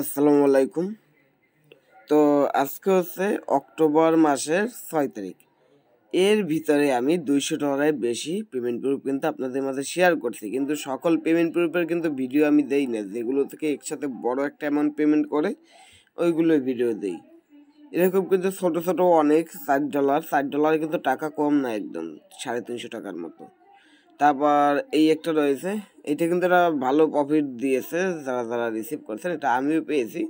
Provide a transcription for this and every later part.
আসসালামু আলাইকুম তো আজকে হচ্ছে অক্টোবর মাসের ছয় তারিখ এর ভিতরে আমি দুইশো টাকায় বেশি পেমেন্ট প্রুফ কিন্তু আপনাদের মাঝে শেয়ার করছি কিন্তু সকল পেমেন্ট প্রুফের কিন্তু ভিডিও আমি দেই না যেগুলো থেকে একসাথে বড় একটা অ্যামাউন্ট পেমেন্ট করে ওইগুলো ভিডিও দেই এরকম কিন্তু ছোটো ছোটো অনেক ষাট ডলার ষাট ডলার কিন্তু টাকা কম না একদম সাড়ে তিনশো টাকার মতো তারপর এই একটা রয়েছে এটা কিন্তু একটা ভালো প্রফিট দিয়েছে যারা যারা রিসিভ করছেন এটা আমিও পেয়েছি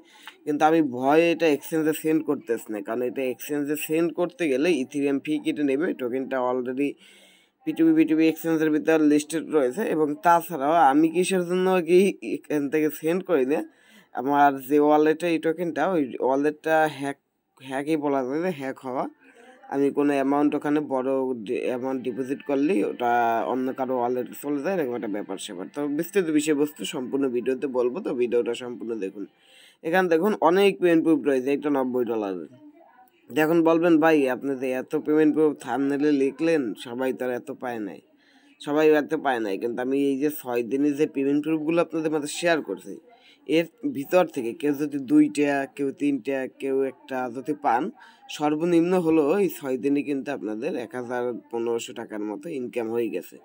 কিন্তু আমি ভয়ে এটা এক্সচেঞ্জে সেন্ড করতেছি না কারণ এটা এক্সচেঞ্জে সেন্ড করতে গেলে ইথিরিয়াম ফি কেটে নেবে টোকেনটা অলরেডি পিটিবি বিটিবি এক্সচেঞ্জের ভিতরে লিস্টেড রয়েছে এবং তাছাড়াও আমি কিসের জন্য কি এখান থেকে সেন্ড করি না আমার যে ওয়ালেটে এই টোকেনটা ওই ওয়ালেটটা হ্যাক হ্যাকই বলা যায় যে হ্যাক হওয়া আমি কোনো অ্যামাউন্ট ওখানে বড় অ্যামাউন্ট ডিপোজিট করলেই ওটা অন্য কারো ওয়ালেট চলে যায় এরকম একটা ব্যাপার স্যাপার তো বিস্তৃত বিষয়বস্তু সম্পূর্ণ ভিডিওতে বলবো তো ভিডিওটা সম্পূর্ণ দেখুন এখানে দেখুন অনেক পেমেন্ট প্রুফ রয়েছে একটা নব্বই ডলার দেখুন বলবেন ভাই আপনি যে এত পেমেন্ট প্রুফ থামনেলে লিখলেন সবাই তো এত পায় নাই সবাই এত পায় নাই কিন্তু আমি এই যে ছয় দিনে যে পেমেন্ট প্রুফগুলো আপনাদের মধ্যে শেয়ার করছি এর ভিতর থেকে কেউ যদি দুইটা কেউ তিনটা কেউ একটা যদি পান সর্বনিম্ন হলো এই ছয় দিনে কিন্তু আপনাদের এক হাজার পনেরোশো টাকার মতো ইনকাম হয়ে গেছে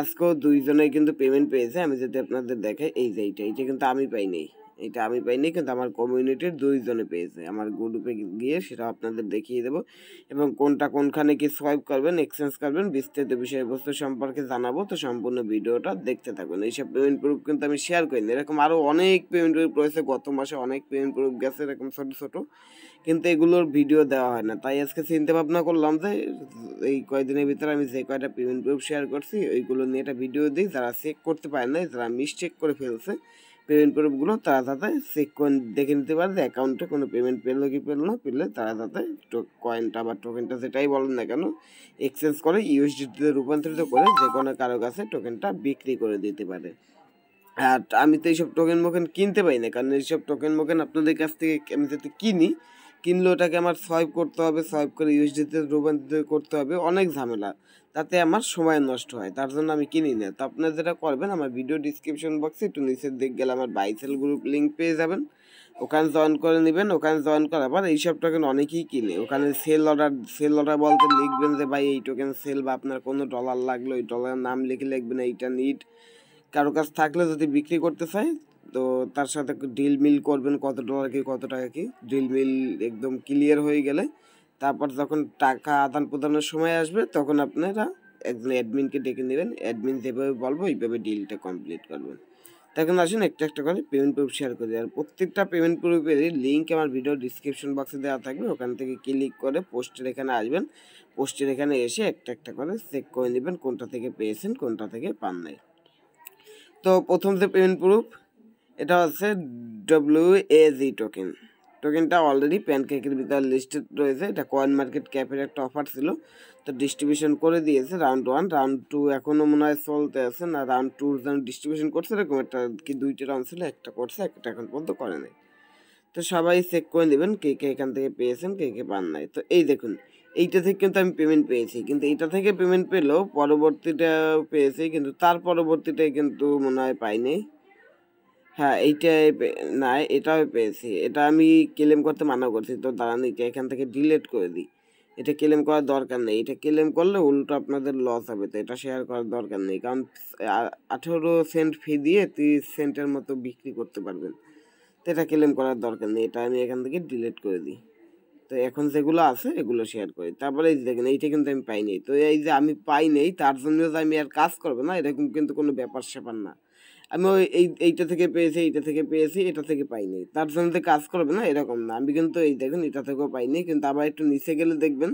আজকেও দুইজনে কিন্তু পেমেন্ট পেয়েছে আমি যদি আপনাদের দেখাই এই যে এইটা এইটা কিন্তু আমি পাই নেই এটা আমি পাইনি কিন্তু আমার কমিউনিটির দুইজনে পেয়েছে আমার গ্রুপে গিয়ে সেটা আপনাদের দেখিয়ে দেবো এবং কোনটা কোনখানে কি সোয়াইপ করবেন এক্সচেঞ্জ করবেন বিস্তারিত বিষয়বস্তু সম্পর্কে জানাবো তো সম্পূর্ণ ভিডিওটা দেখতে থাকুন এইসব পেমেন্ট প্রুফ কিন্তু আমি শেয়ার করিনি এরকম আরও অনেক পেমেন্ট প্রুফ রয়েছে গত মাসে অনেক পেমেন্ট প্রুফ গেছে এরকম ছোট ছোট কিন্তু এগুলোর ভিডিও দেওয়া হয় না তাই আজকে চিন্তা ভাবনা করলাম যে এই কয়েকদিনের ভিতরে আমি যে কয়টা পেমেন্ট প্রুফ শেয়ার করছি ওইগুলো নিয়ে একটা ভিডিও দিই যারা চেক করতে পারে না যারা মিসটেক করে ফেলছে পেমেন্ট প্রুফগুলো তারা তাতে চেক করে দেখে নিতে পারে যে অ্যাকাউন্টে কোনো পেমেন্ট পেলো কি পেলো না পেলে তারা তাতে কয়েনটা বা টোকেনটা সেটাই বলেন না কেন এক্সচেঞ্জ করে ইউএসডিতে রূপান্তরিত করে যে কোনো কারো কাছে টোকেনটা বিক্রি করে দিতে পারে আর আমি তো এইসব টোকেন মোকেন কিনতে পারি না কারণ এইসব টোকেন মোকেন আপনাদের কাছ থেকে আমি যাতে কিনি কিনলে ওটাকে আমার সোয়াইপ করতে হবে সোয়াইপ করে ইউএসডিতে রূপান্তরিত করতে হবে অনেক ঝামেলা তাতে আমার সময় নষ্ট হয় তার জন্য আমি কিনি না তো আপনারা যেটা করবেন আমার ভিডিও ডিসক্রিপশন বক্সে একটু নিচের দিক গেলে আমার বাইসেল গ্রুপ লিঙ্ক পেয়ে যাবেন ওখানে জয়েন করে নেবেন ওখানে জয়েন করার পর এইসব টোকেন অনেকেই কিনে ওখানে সেল অর্ডার সেল অর্ডার বলতে লিখবেন যে ভাই এই টোকেন সেল বা আপনার কোনো ডলার লাগলো ওই ডলারের নাম লিখে লিখবেন এইটা নিট কারো কাছ থাকলে যদি বিক্রি করতে চায় তো তার সাথে ডিল মিল করবেন কত ডলার কি কত টাকা কি ডিল মিল একদম ক্লিয়ার হয়ে গেলে তারপর যখন টাকা আদান প্রদানের সময় আসবে তখন আপনারা একজন অ্যাডমিনকে ডেকে নেবেন অ্যাডমিন যেভাবে বলবো এইভাবে ডিলটা কমপ্লিট করবেন তখন আসুন একটা একটা করে পেমেন্ট প্রুফ শেয়ার করে আর প্রত্যেকটা পেমেন্ট প্রুফের লিঙ্ক আমার ভিডিও ডিসক্রিপশন বক্সে দেওয়া থাকবে ওখান থেকে ক্লিক করে পোস্টের এখানে আসবেন পোস্টের এখানে এসে একটা একটা করে চেক করে নেবেন কোনটা থেকে পেয়েছেন কোনটা থেকে পান নাই তো প্রথম যে পেমেন্ট প্রুফ এটা হচ্ছে ডব্লিউ এ জি টোকেন টোকেনটা অলরেডি প্যানকেকের ভিতরে লিস্টেড রয়েছে এটা কয়েন মার্কেট ক্যাপের একটা অফার ছিল তো ডিস্ট্রিবিউশন করে দিয়েছে রাউন্ড ওয়ান রাউন্ড টু এখনও মনে হয় চলতে আছে না রাউন্ড টু যেন ডিস্ট্রিবিউশন করছে এরকম একটা কি দুইটা রাউন্ড ছিল একটা করছে একটা এখন পর্যন্ত করে নাই তো সবাই চেক করে নেবেন কে কে এখান থেকে পেয়েছেন কে কে পান নাই তো এই দেখুন এইটা থেকে কিন্তু আমি পেমেন্ট পেয়েছি কিন্তু এইটা থেকে পেমেন্ট পেলেও পরবর্তীটা পেয়েছি কিন্তু তার পরবর্তীটাই কিন্তু মনে হয় পাইনি হ্যাঁ এইটাই না এটাও পেয়েছি এটা আমি ক্লেম করতে মানা করছি তো দাঁড়ান এটা এখান থেকে ডিলেট করে দিই এটা ক্লেম করার দরকার নেই এটা ক্লেম করলে উল্টো আপনাদের লস হবে তো এটা শেয়ার করার দরকার নেই কারণ আঠেরো সেন্ট ফি দিয়ে তিরিশ সেন্টের মতো বিক্রি করতে পারবেন তো এটা ক্লেম করার দরকার নেই এটা আমি এখান থেকে ডিলেট করে দিই তো এখন যেগুলো আছে এগুলো শেয়ার করি তারপরে এই দেখেন এইটা কিন্তু আমি পাই নাই তো এই যে আমি পাই তার জন্য যে আমি আর কাজ করবো না এরকম কিন্তু কোনো ব্যাপার স্যাপার না আমি ওই এই এইটা থেকে পেয়েছি এইটা থেকে পেয়েছি এটা থেকে পাইনি তার জন্য যে কাজ করবে না এরকম না আমি কিন্তু এই দেখুন এটা থেকেও পাইনি কিন্তু আবার একটু নিচে গেলে দেখবেন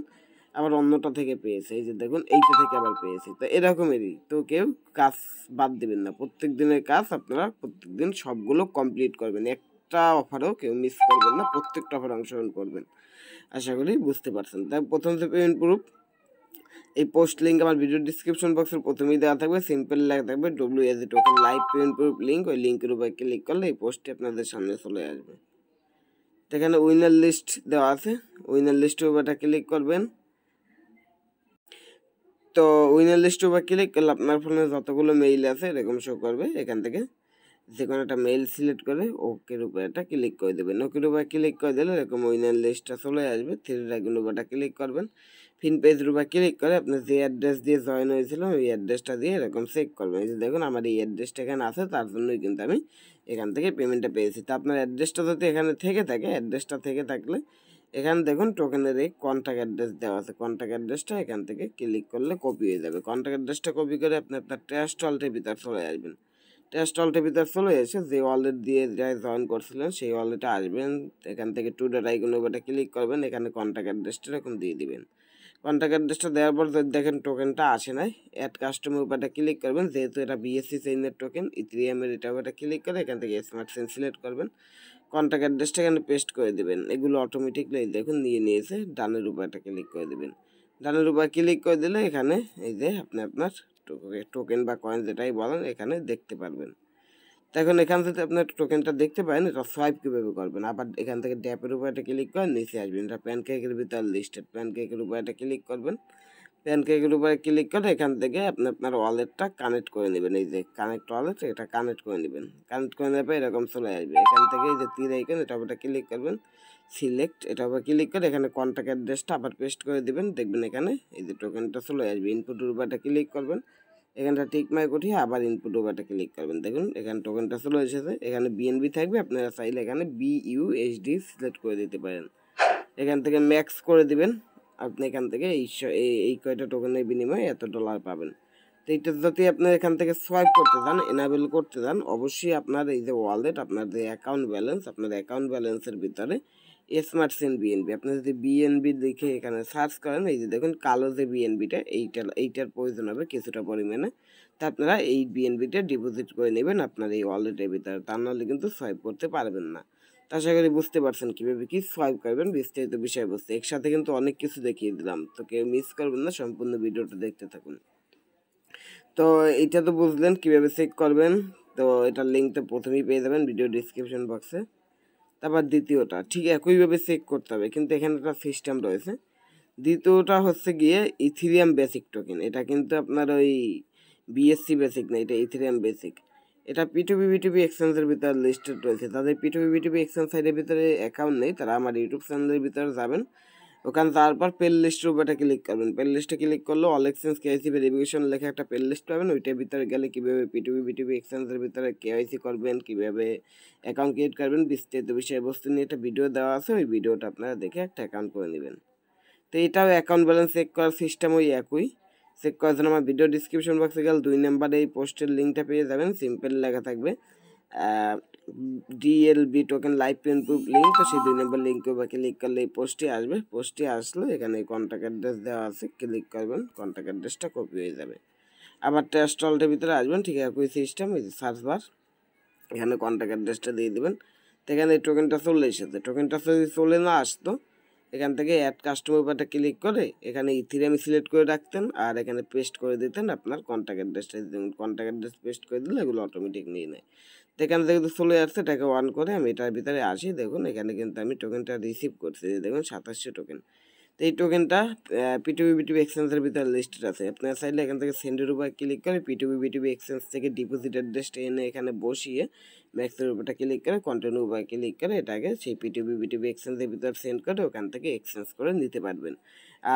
আবার অন্যটা থেকে পেয়েছে এই যে দেখুন এইটা থেকে আবার পেয়েছি তো এরকমেরই তো কেউ কাজ বাদ দেবেন না প্রত্যেক দিনের কাজ আপনারা প্রত্যেক দিন সবগুলো কমপ্লিট করবেন একটা অফারও কেউ মিস করবেন না প্রত্যেকটা অফার অংশগ্রহণ করবেন আশা করি বুঝতে পারছেন তাই প্রথম যে পেমেন্ট প্রুফ এই পোস্ট লিঙ্ক আমার ভিডিও ডিসক্রিপশন বক্সের প্রথমেই দেওয়া থাকবে সিম্পল লেখা থাকবে ডব্লিউ এজ token live payment proof link ওই লিঙ্কের উপরে ক্লিক করলে এই পোস্টটি আপনাদের সামনে চলে আসবে তো এখানে উইনার লিস্ট দেওয়া আছে উইনার লিস্টের উপরটা ক্লিক করবেন তো উইনার লিস্টের উপর ক্লিক করলে আপনার ফোনে যতগুলো মেইল আছে এরকম শো করবে এখান থেকে যে কোনো একটা মেইল সিলেক্ট করে ওকের উপরে একটা ক্লিক করে দেবেন ওকের উপরে ক্লিক করে দিলে এরকম উইনার লিস্টটা চলে আসবে থ্রি ড্রাগন উপরটা ক্লিক করবেন ফিন পেজ রুবা ক্লিক করে আপনার যে অ্যাড্রেস দিয়ে জয়েন হয়েছিল ওই অ্যাড্রেসটা দিয়ে এরকম চেক করবেন এই যে দেখুন আমার এই অ্যাড্রেসটা এখানে আছে তার জন্যই কিন্তু আমি এখান থেকে পেমেন্টটা পেয়েছি তো আপনার অ্যাড্রেসটা যদি এখানে থেকে থাকে অ্যাড্রেসটা থেকে থাকলে এখানে দেখুন টোকেনের এই কন্ট্যাক্ট অ্যাড্রেস দেওয়া আছে কন্ট্যাক্ট অ্যাড্রেসটা এখান থেকে ক্লিক করলে কপি হয়ে যাবে কন্ট্যাক্ট অ্যাড্রেসটা কপি করে আপনি আপনার ট্র্যাশ অলটে ভিতর চলে আসবেন ট্র্যাশ অলটে ভিতর চলে এসে যে ওয়ালেট দিয়ে যাই জয়েন করছিলেন সেই ওয়ালেটে আসবেন এখান থেকে টু আইকনের আইকন ওটা ক্লিক করবেন এখানে কন্ট্যাক্ট অ্যাড্রেসটা এরকম দিয়ে দিবেন কন্ট্যাক্ট অ্যাড্রেসটা দেওয়ার পর দেখেন টোকেনটা আসে নাই অ্যাড কাস্টমার উপায়টা ক্লিক করবেন যেহেতু এটা বিএসসি চেইনের টোকেন ইথ্রিয়ামের এটা উপায়টা ক্লিক করে এখান থেকে স্মার্ট সেন সিলেক্ট করবেন কন্ট্যাক্ট অ্যাড্রেসটা এখানে পেস্ট করে দেবেন এগুলো অটোমেটিকলি দেখুন নিয়ে নিয়েছে ডানের উপায়টা ক্লিক করে দেবেন ডানের উপায় ক্লিক করে দিলে এখানে এই যে আপনি আপনার টোকেন বা কয়েন যেটাই বলেন এখানে দেখতে পারবেন এখন এখান থেকে আপনার টোকেনটা দেখতে পারেন এটা সোয়াইপ কীভাবে করবেন আবার এখান থেকে ড্যাপের উপর একটা ক্লিক করেন নিচে আসবেন এটা প্যানকেকের ভিতর লিস্টেড প্যানকেকের উপর একটা ক্লিক করবেন প্যানকেকের উপরে ক্লিক করে এখান থেকে আপনি আপনার ওয়ালেটটা কানেক্ট করে নেবেন এই যে কানেক্ট ওয়ালেট এটা কানেক্ট করে নেবেন কানেক্ট করে নেবে এরকম চলে আসবে এখান থেকে এই যে তীর আইকন এটা ওটা ক্লিক করবেন সিলেক্ট এটা উপরে ক্লিক করে এখানে কন্ট্যাক্ট অ্যাড্রেসটা আবার পেস্ট করে দিবেন দেখবেন এখানে এই যে টোকেনটা চলে আসবে ইনপুটের উপরে একটা ক্লিক করবেন এখানটা মাই উঠিয়ে আবার ইনপুট ওভারটা ক্লিক করবেন দেখুন এখানে টোকেনটা চলে এসেছে এখানে বিএনবি থাকবে আপনারা চাইলে এখানে এইচডি সিলেক্ট করে দিতে পারেন এখান থেকে ম্যাক্স করে দিবেন আপনি এখান থেকে এই এই কয়টা টোকেনের বিনিময়ে এত ডলার পাবেন তো এটা যদি আপনার এখান থেকে সোয়াইপ করতে চান এনাবেল করতে চান অবশ্যই আপনার এই যে ওয়ালেট আপনার যে অ্যাকাউন্ট ব্যালেন্স আপনার অ্যাকাউন্ট ব্যালেন্সের ভিতরে স্মার্ট সেন বিএনবি আপনি যদি বিএনবি দেখে এখানে সার্চ করেন এই যে দেখুন কালো যে বিএনবিটা এইটা এইটার প্রয়োজন হবে কিছুটা পরিমাণে তা আপনারা এই বিএনবিটা ডিপোজিট করে নেবেন আপনার এই ওয়ালেটের ভিতরে তা নাহলে কিন্তু সোয়াইপ করতে পারবেন না তা আশা করি বুঝতে পারছেন কীভাবে কি সোয়াইপ করবেন বিস্তারিত বিষয়বস্তু একসাথে কিন্তু অনেক কিছু দেখিয়ে দিলাম তো কেউ মিস করবেন না সম্পূর্ণ ভিডিওটা দেখতে থাকুন তো এটা তো বুঝলেন কীভাবে চেক করবেন তো এটার লিঙ্ক তো প্রথমেই পেয়ে যাবেন ভিডিও ডিসক্রিপশন বক্সে তারপর দ্বিতীয়টা ঠিক একইভাবে চেক করতে হবে কিন্তু এখানে একটা সিস্টেম রয়েছে দ্বিতীয়টা হচ্ছে গিয়ে ইথিরিয়াম বেসিক টোকেন এটা কিন্তু আপনার ওই বিএসসি বেসিক না এটা ইথিরিয়াম বেসিক এটা পিটুবি বিটুবি এক্সচেঞ্জের ভিতরে লিস্টেড রয়েছে তাদের পিটুবি বিটুবি এক্সচেঞ্জ সাইডের ভিতরে অ্যাকাউন্ট নেই তারা আমার ইউটিউব চ্যানেলের ভিতরে যাবেন ওখানে তারপর পেল লিস্টের উপরে ক্লিক করবেন পেল লিস্টে ক্লিক করলে অল এক্সচেঞ্জ কেওয়াইসি ভেরিফিকেশন লেখা একটা পেল লিস্ট পাবেন ওইটার ভিতরে গেলে কীভাবে পিটিভি বিটিভি এক্সচেঞ্জের ভিতরে কেওয়াইসি করবেন কীভাবে অ্যাকাউন্ট ক্রিয়েট করবেন বিস্তারিত বিষয়বস্তু নিয়ে একটা ভিডিও দেওয়া আছে ওই ভিডিওটা আপনারা দেখে একটা অ্যাকাউন্ট করে নেবেন তো এটাও অ্যাকাউন্ট ব্যালেন্স চেক করার সিস্টেম ওই একই চেক করার জন্য আমার ভিডিও ডিসক্রিপশন বক্সে গেলে দুই নাম্বারে এই পোস্টের লিঙ্কটা পেয়ে যাবেন সিম্পল লেখা থাকবে DLB token live pen proof link তো সেই দুই নম্বর লিঙ্কের বা ক্লিক করলে এই পোস্টটি আসবে পোস্টটি আসলে এখানে কন্ট্যাক্ট অ্যাড্রেস দেওয়া আছে ক্লিক করবেন কন্ট্যাক্ট অ্যাড্রেসটা কপি হয়ে যাবে আবার টেস্ট অলটের ভিতরে আসবেন ঠিক একই সিস্টেম ওই সার্চ বার এখানে কন্ট্যাক্ট অ্যাড্রেসটা দিয়ে দেবেন তো এখানে এই টোকেনটা চলে এসেছে টোকেনটা যদি চলে না আসতো এখান থেকে অ্যাড কাস্টমার পাটা ক্লিক করে এখানে e আমি সিলেক্ট করে রাখতেন আর এখানে পেস্ট করে দিতেন আপনার কন্ট্যাক্ট অ্যাড্রেসটা কন্ট্যাক্ট অ্যাড্রেস পেস্ট করে দিলে এগুলো অটোমেটিক নিয়ে নেয় তো এখান থেকে চলে যাচ্ছে এটাকে ওয়ান করে আমি এটার ভিতরে আসি দেখুন এখানে কিন্তু আমি টোকেনটা রিসিভ করছি দেখুন সাতাশশো টোকেন তো এই টোকেনটা পিটিবি বিটিবি এক্সচেঞ্জের ভিতরে লিস্টেড আছে আপনারা চাইলে এখান থেকে সেন্ডের উপর ক্লিক করে পিটিবি বিটিবি এক্সচেঞ্জ থেকে ডিপোজিট অ্যাড্রেসটা এনে এখানে বসিয়ে ম্যাক্সের উপরটা ক্লিক করে কন্টিনিউ উপরে ক্লিক করে এটাকে সেই পিটিবি বিটিবি এক্সচেঞ্জের ভিতরে সেন্ড করে ওখান থেকে এক্সচেঞ্জ করে নিতে পারবেন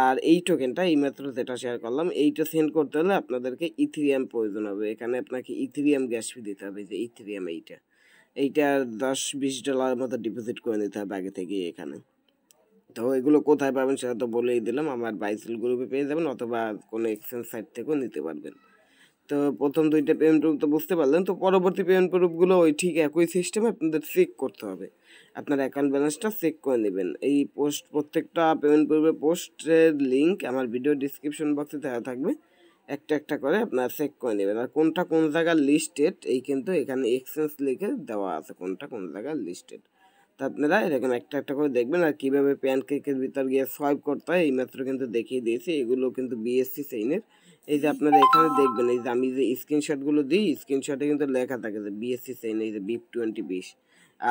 আর এই টোকেনটা এইমাত্র যেটা শেয়ার করলাম এইটা সেন্ড করতে হলে আপনাদেরকে ইথিরিয়াম প্রয়োজন হবে এখানে আপনাকে ইথিরিয়াম গ্যাস ফি দিতে হবে যে ইথিরিয়াম এইটা এইটা দশ বিশ ডলার মতো ডিপোজিট করে নিতে হবে আগে থেকে এখানে তো এগুলো কোথায় পাবেন সেটা তো বলেই দিলাম আমার বাইসেল গ্রুপে পেয়ে যাবেন অথবা কোনো এক্সচেঞ্জ সাইট থেকেও নিতে পারবেন তো প্রথম দুইটা পেমেন্ট প্রুফ তো বুঝতে পারলেন তো পরবর্তী পেমেন্ট প্রুফগুলো ওই ঠিক একই সিস্টেমে আপনাদের চেক করতে হবে আপনার অ্যাকাউন্ট ব্যালেন্সটা চেক করে নেবেন এই পোস্ট প্রত্যেকটা পেমেন্ট প্রুফে পোস্টের লিঙ্ক আমার ভিডিও ডিসক্রিপশন বক্সে দেওয়া থাকবে একটা একটা করে আপনার চেক করে নেবেন আর কোনটা কোন জায়গার লিস্টেড এই কিন্তু এখানে এক্সচেঞ্জ লিখে দেওয়া আছে কোনটা কোন জায়গার লিস্টেড তা আপনারা এরকম একটা একটা করে দেখবেন আর কীভাবে কেকের ভিতর গিয়ে সোয়াইপ করতে হয় এইমাত্র কিন্তু দেখিয়ে দিয়েছি এগুলো কিন্তু বিএসসি সেইনের এই যে আপনারা এখানে দেখবেন এই যে আমি যে স্ক্রিনশটগুলো দিই স্ক্রিনশটে কিন্তু লেখা থাকে যে বিএসসি সেইন এই যে বিপ টোয়েন্টি বিশ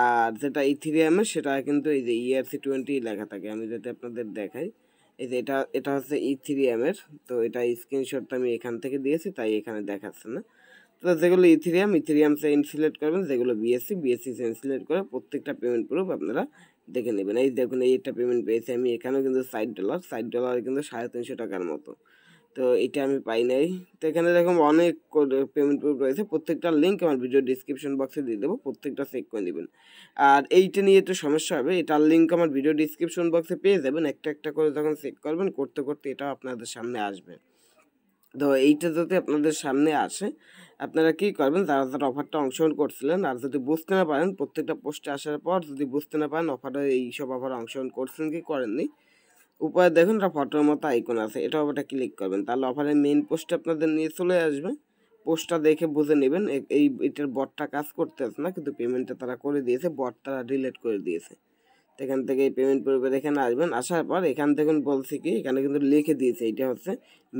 আর যেটা এই থ্রি এমের সেটা কিন্তু এই যে e ইআরসি টোয়েন্টি লেখা থাকে আমি যদি আপনাদের দেখাই এই যে এটা এটা হচ্ছে ই থ্রি এমের তো এটা স্ক্রিনশটটা আমি এখান থেকে দিয়েছি তাই এখানে দেখাচ্ছে না তো যেগুলো ইথিরিয়াম ইথিরিয়াম চেইন সিলেক্ট করবেন যেগুলো বিএসসি বিএসসি চেইন সিলেক্ট করে প্রত্যেকটা পেমেন্ট প্রুফ আপনারা দেখে নেবেন এই দেখুন এইটা পেমেন্ট পেয়েছি আমি এখানেও কিন্তু ষাট ডলার ষাট ডলার কিন্তু সাড়ে তিনশো টাকার মতো তো এটা আমি পাই নাই তো এখানে দেখুন অনেক পেমেন্ট প্রুফ রয়েছে প্রত্যেকটা লিঙ্ক আমার ভিডিও ডিসক্রিপশন বক্সে দিয়ে দেবো প্রত্যেকটা চেক করে নেবেন আর এইটা নিয়ে একটু সমস্যা হবে এটার লিঙ্ক আমার ভিডিও ডিসক্রিপশন বক্সে পেয়ে যাবেন একটা একটা করে যখন চেক করবেন করতে করতে এটা আপনাদের সামনে আসবে তো এইটা যদি আপনাদের সামনে আসে আপনারা কি করবেন যারা যারা অফারটা অংশগ্রহণ করছিলেন আর যদি বুঝতে না পারেন প্রত্যেকটা পোস্টে আসার পর যদি বুঝতে না পারেন অফারে এই সব অফার অংশগ্রহণ করছেন কি করেননি উপরে দেখুন একটা ফটোর মতো আইকন আছে এটা অফারটা ক্লিক করবেন তাহলে অফারের মেন পোস্টটা আপনাদের নিয়ে চলে আসবে পোস্টটা দেখে বুঝে নেবেন এই এটার বটটা কাজ করতে আসে না কিন্তু পেমেন্টটা তারা করে দিয়েছে বট তারা ডিলেট করে দিয়েছে এখান থেকে পেমেন্ট পরিবার এখানে আসবেন আসার পর এখান থেকে বলছি কি এখানে কিন্তু লিখে দিয়েছে এটা হচ্ছে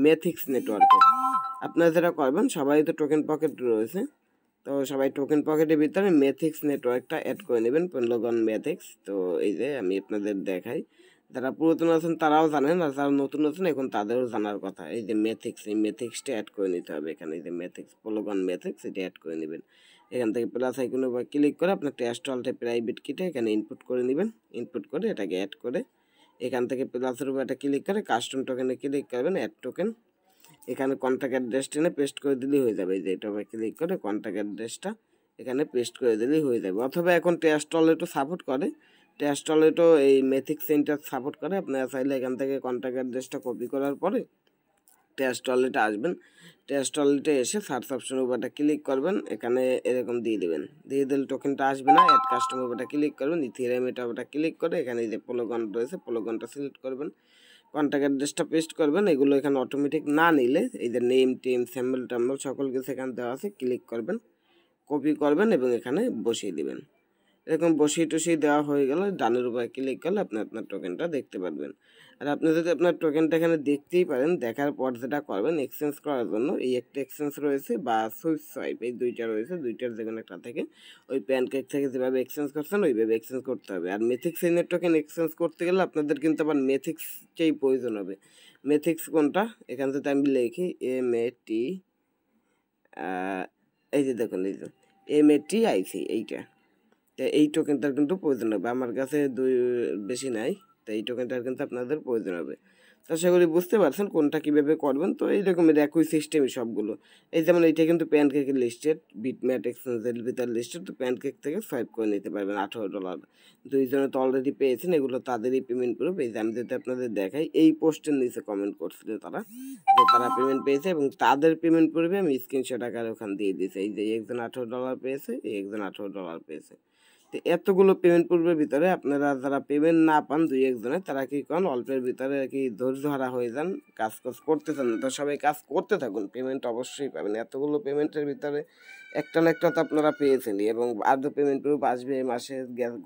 মেথিক্স নেটওয়ার্কে আপনারা যারা করবেন সবাই তো টোকেন পকেট রয়েছে তো সবাই টোকেন পকেটের ভিতরে মেথিক্স নেটওয়ার্কটা অ্যাড করে নেবেন পনেরোগণ মেথিক্স তো এই যে আমি আপনাদের দেখাই যারা পুরাতন আছেন তারাও জানেন আর যারা নতুন আছেন এখন তাদেরও জানার কথা এই যে মেথিক্স এই মেথিক্সটা অ্যাড করে নিতে হবে এখানে এই যে মেথিক্স পলোগন মেথিক্স এটা অ্যাড করে নেবেন এখান থেকে প্লাস আইকনের উপর ক্লিক করে আপনার একটা অ্যাস্ট্রলটে প্রাইভেট কিটে এখানে ইনপুট করে নেবেন ইনপুট করে এটাকে অ্যাড করে এখান থেকে প্লাসের উপর এটা ক্লিক করে কাস্টম টোকেনে ক্লিক করবেন অ্যাড টোকেন এখানে কন্ট্যাক্ট অ্যাড্রেস টেনে পেস্ট করে দিলেই হয়ে যাবে যে এটা ক্লিক করে কন্ট্যাক্ট অ্যাড্রেসটা এখানে পেস্ট করে দিলেই হয়ে যাবে অথবা এখন ট্যাস্টলেটও সাপোর্ট করে ট্যাস্টলেটও এই মেথিক সেন্টার সাপোর্ট করে আপনারা চাইলে এখান থেকে কন্ট্যাক্ট অ্যাড্রেসটা কপি করার পরে টেস্ট ওয়ালেটে আসবেন টেস্ট ওয়ালেটে এসে সার্চ অপশন উপরটা ক্লিক করবেন এখানে এরকম দিয়ে দেবেন দিয়ে দিলে টোকেনটা আসবে না অ্যাড কাস্টমার উপরটা ক্লিক করবেন ইথিরাম এটা ওটা ক্লিক করে এখানে যে পোলোগন রয়েছে পোলোগনটা সিলেক্ট করবেন কন্ট্যাক্ট অ্যাড্রেসটা পেস্ট করবেন এগুলো এখানে অটোমেটিক না নিলে এই যে নেম টেম স্যাম্বল ট্যাম্বল সকল কিছু এখানে দেওয়া আছে ক্লিক করবেন কপি করবেন এবং এখানে বসিয়ে দেবেন এরকম বসিয়ে টসিয়ে দেওয়া হয়ে গেলে ডানের উপরে ক্লিক করলে আপনি আপনার টোকেনটা দেখতে পারবেন আর আপনি যদি আপনার টোকেনটা এখানে দেখতেই পারেন দেখার পর যেটা করবেন এক্সচেঞ্জ করার জন্য এই একটা এক্সচেঞ্জ রয়েছে বা সুইচ সোয়াইপ এই দুইটা রয়েছে দুইটার যে কোনো একটা থেকে ওই প্যান কেক থেকে যেভাবে এক্সচেঞ্জ করছেন ওইভাবে এক্সচেঞ্জ করতে হবে আর মেথিক্স এনের টোকেন এক্সচেঞ্জ করতে গেলে আপনাদের কিন্তু আবার মেথিক্সটাই প্রয়োজন হবে মেথিক্স কোনটা এখান থেকে আমি লিখি এম এ টি এই যে দেখুন এই যে এম এ টি আইসি এইটা এই টোকেনটার কিন্তু প্রয়োজন হবে আমার কাছে দুই বেশি নাই তো এই টোকেনটার কিন্তু আপনাদের প্রয়োজন হবে তো আশা করি বুঝতে পারছেন কোনটা কীভাবে করবেন তো এই রকমের একই সিস্টেমই সবগুলো এই যেমন এইটা কিন্তু প্যানকেকের লিস্টেড বিট ম্যাট এক্সচেঞ্জের ভিতর লিস্টেড তো প্যানকেক থেকে সোয়াইপ করে নিতে পারবেন আঠারো ডলার দুইজনে তো অলরেডি পেয়েছেন এগুলো তাদেরই পেমেন্ট প্রুফ এই যে আমি যদি আপনাদের দেখাই এই পোস্টের নিচে কমেন্ট করছিল তারা যে তারা পেমেন্ট পেয়েছে এবং তাদের পেমেন্ট প্রুফে আমি স্ক্রিনশট আকারে ওখান দিয়ে দিয়েছি এই যে একজন আঠারো ডলার পেয়েছে এই একজন আঠারো ডলার পেয়েছে তো এতগুলো পেমেন্ট পূর্বের ভিতরে আপনারা যারা পেমেন্ট না পান দুই একজনে তারা কি কন অল্পের ভিতরে কি ধৈর্য হারা হয়ে যান কাজ কাজ করতে চান তো সবাই কাজ করতে থাকুন পেমেন্ট অবশ্যই পাবেন এতগুলো পেমেন্টের ভিতরে একটা না একটা তো আপনারা পেয়েছেনই এবং আদৌ পেমেন্ট প্রুফ আসবে এই মাসে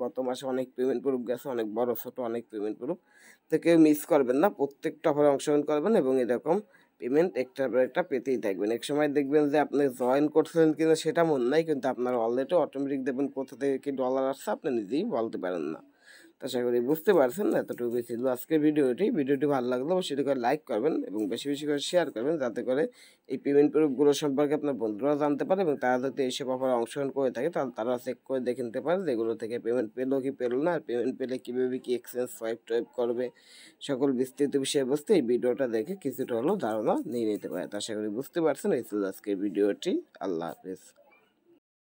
গত মাসে অনেক পেমেন্ট প্রুফ গেছে অনেক বড় ছোটো অনেক পেমেন্ট প্রুফ তো কেউ মিস করবেন না প্রত্যেকটা অফারে অংশগ্রহণ করবেন এবং এরকম পেমেন্ট একটা একটা পেতেই থাকবেন এক সময় দেখবেন যে আপনি জয়েন করছিলেন কিনা সেটা মনে নাই কিন্তু আপনার ওয়ালেটে অটোমেটিক দেখবেন কোথা থেকে কি ডলার আসছে আপনি নিজেই বলতে পারেন না আশা করি বুঝতে পারছেন এতটুকু ছিল আজকে ভিডিওটি ভিডিওটি ভালো লাগলে অবশ্যই করে লাইক করবেন এবং বেশি বেশি করে শেয়ার করবেন যাতে করে এই পেমেন্ট প্রুফগুলো সম্পর্কে আপনার বন্ধুরা জানতে পারে এবং তারা যাতে এইসব অফারে অংশগ্রহণ করে থাকে তাহলে তারা চেক করে দেখে নিতে পারে যেগুলো থেকে পেমেন্ট পেলো কি পেল না আর পেমেন্ট পেলে কীভাবে কি এক্সচেঞ্জ সোয়াইপ টাইপ করবে সকল বিস্তৃত বিষয়ে বুঝতে এই ভিডিওটা দেখে কিছুটা হলেও ধারণা নিয়ে নিতে পারে আশা করি বুঝতে পারছেন এই ছিল আজকের ভিডিওটি আল্লাহ হাফিজ